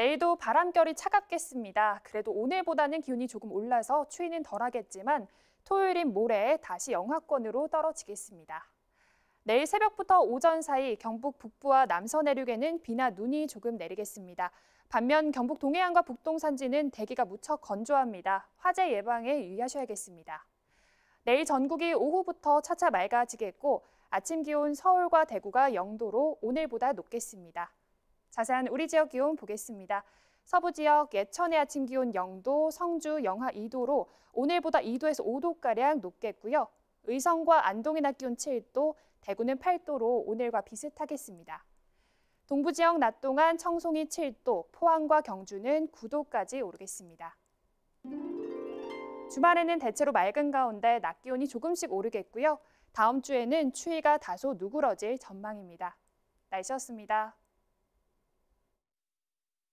내일도 바람결이 차갑겠습니다. 그래도 오늘보다는 기온이 조금 올라서 추위는 덜하겠지만 토요일인 모레 다시 영하권으로 떨어지겠습니다. 내일 새벽부터 오전 사이 경북 북부와 남서 내륙에는 비나 눈이 조금 내리겠습니다. 반면 경북 동해안과 북동 산지는 대기가 무척 건조합니다. 화재 예방에 유의하셔야겠습니다. 내일 전국이 오후부터 차차 맑아지겠고 아침 기온 서울과 대구가 0도로 오늘보다 높겠습니다. 자세한 우리 지역 기온 보겠습니다. 서부 지역 예천의 아침 기온 0도, 성주 영하 2도로 오늘보다 2도에서 5도가량 높겠고요. 의성과 안동의 낮 기온 7도, 대구는 8도로 오늘과 비슷하겠습니다. 동부 지역 낮 동안 청송이 7도, 포항과 경주는 9도까지 오르겠습니다. 주말에는 대체로 맑은 가운데 낮 기온이 조금씩 오르겠고요. 다음 주에는 추위가 다소 누그러질 전망입니다. 날씨였습니다.